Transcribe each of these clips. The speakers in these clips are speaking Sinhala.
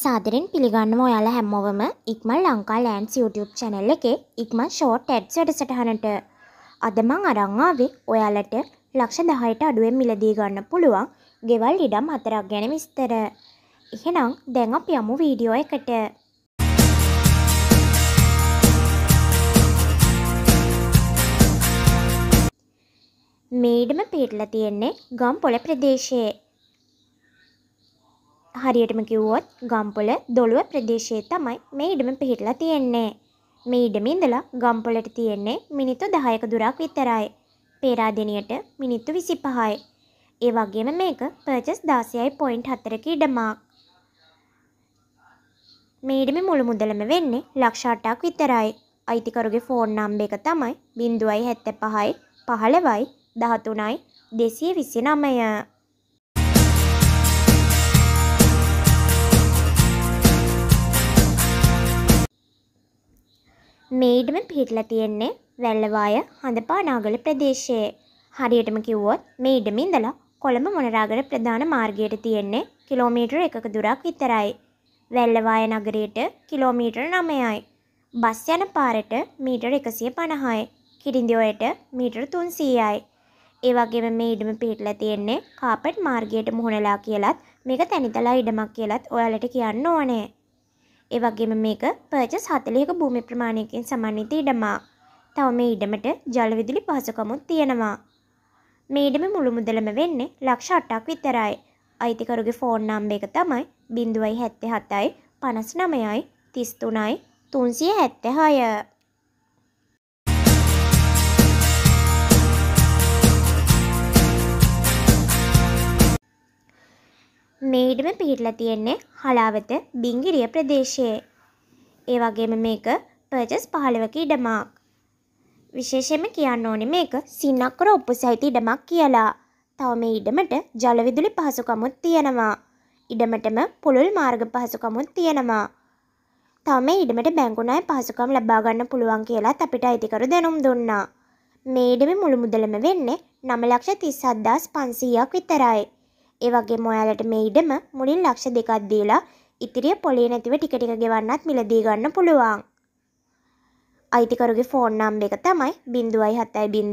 සාදරෙන් පිළිගන්නම ඔයාලා හැමෝවම Ikmal Lanka lens YouTube channel එකේ ඉක්මල් short ads වැඩසටහනට අද මං අරන් ආවේ ඔයාලට ලක්ෂ 10ට අඩුවෙන් මිලදී ගන්න පුළුවන් ගෙවල් ඉඩම් හතරක් ගැන විස්තර. එහෙනම් දැන් අපි යමු වීඩියෝ එකට. මේ ඉඩම පිටලා තියෙන්නේ ගම්පොළ ප්‍රදේශයේ. හරියටම කිව්වොත් ගම්පොල දොළුව ප්‍රදේශයේ තමයි මේ ඉඩම පිහිටලා තියෙන්නේ. මේ ඉඩම ඉඳලා ගම්පොලට තියෙන්නේ මිනිත්තු 10ක දුරක් විතරයි. පේරාදෙනියට මිනිත්තු 25යි. ඒ වගේම මේක පර්චස් 16.4ක ඉඩමක්. මේ ඉඩමේ මුළු මුදලම වෙන්නේ ලක්ෂ 8ක් විතරයි. අයිතිකරුගේ ෆෝන් නම්බර එක තමයි 075යි 15යි 13යි 229. මේඩම පිහිටලා තියෙන්නේ වැල්ලවාය හඳපානාගල ප්‍රදේශයේ. හරියටම කිව්වොත් මේඩම ඉඳලා කොළඹ මොනරාගල ප්‍රධාන මාර්ගයට තියෙන්නේ කිලෝමීටර් එකක දුරක් විතරයි. වැල්ලවාය නගරයට කිලෝමීටර් 9යි. බස් යන පාරට මීටර් 150යි. කිරිඳිඔයට මීටර් 300යි. ඒ වගේම මේ ඉඩම පිහිටලා තියෙන්නේ කාපට් මාර්ගයට මුහුණලා කියලත් මේක තනිතලා ඉඩමක් කියලත් ඔයාලට කියන්න ඕනේ. ඒ වගේම මේක පර්චස් 40ක භූමි ප්‍රමාණයකින් සමන්විත ඉඩමක්. තව මේ ඉඩමට ජල විදුලි පහසුකමුත් තියෙනවා. මේ ඉඩමේ මුළු මුදලම වෙන්නේ ලක්ෂ 8ක් විතරයි. අයිතිකරුගේ ෆෝන් නම්බර එක තමයි 077යි 59යි 33යි 376. මේ ඉඩම පිහිටලා තියෙන්නේ හලාවත බිංගිරිය ප්‍රදේශයේ. ඒ වගේම මේක පර්චස් 15ක ඉඩමක්. විශේෂයෙන්ම කියන්න ඕනේ මේක සින්නක්කර ඔප්පු සහිත ඉඩමක් කියලා. තව මේ ඉඩමට ජල විදුලි පහසුකමුත් තියෙනවා. ඉඩමටම පුළුල් මාර්ග පහසුකමුත් තියෙනවා. තව මේ ඉඩමට බැංකු ණය පහසුකම් ලබා ගන්න පුළුවන් කියලාත් අපිට අයිතිකරු දැනුම් දුන්නා. මේ ඉඩමේ මුළු මුදලම වෙන්නේ 9,37,500ක් විතරයි. ඒ වගේම ඔයාලට මේ ඉඩම මුලින් ලක්ෂ දෙකක් දීලා ඉතිරිය පොලේ නැතිව ටික ටික ගෙවන්නත් මිලදී ගන්න පුළුවන්. අයිතිකරුගේ ෆෝන් නම්බර එක තමයි 0.70 17යි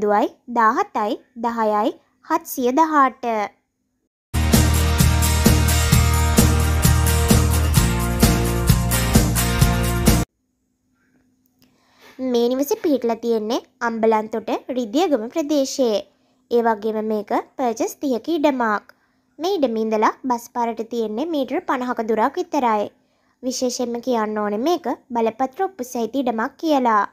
10යි 718. මේ නිවස පිහිටලා තියෙන්නේ අම්බලන්තොට රිදියගම ප්‍රදේශයේ. ඒ වගේම මේක පර්චස් 30ක ඉඩමක්. මේ ඉඩමින්දලා බස් පාරට තියෙන්නේ මීටර් පණහක දුරක් විතරයි. විශේෂයෙන්ම කියන්න ඕනේ මේක බලපත්‍ර ඔප්පු සහිත ඉඩමක් කියලා.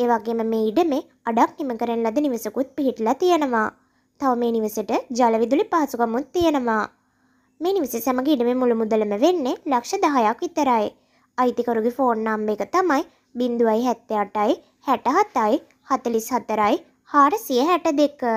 ඒ වගේම මේ ඉඩමේ අඩක් නිම කරන ලද නිවසකුත් පිහිටලා තියෙනවා. තව මේ නිවසට ජල විදුලි පහසුකමුත් තියෙනවා. මේ නිවස සමග ඉඩමේ මුළු මුදලම වෙන්නේ ලක්ෂ 10ක් විතරයි. අයිතිකරුගේ ෆෝන් නම්බර එක තමයි 078යි 67යි 44යි 462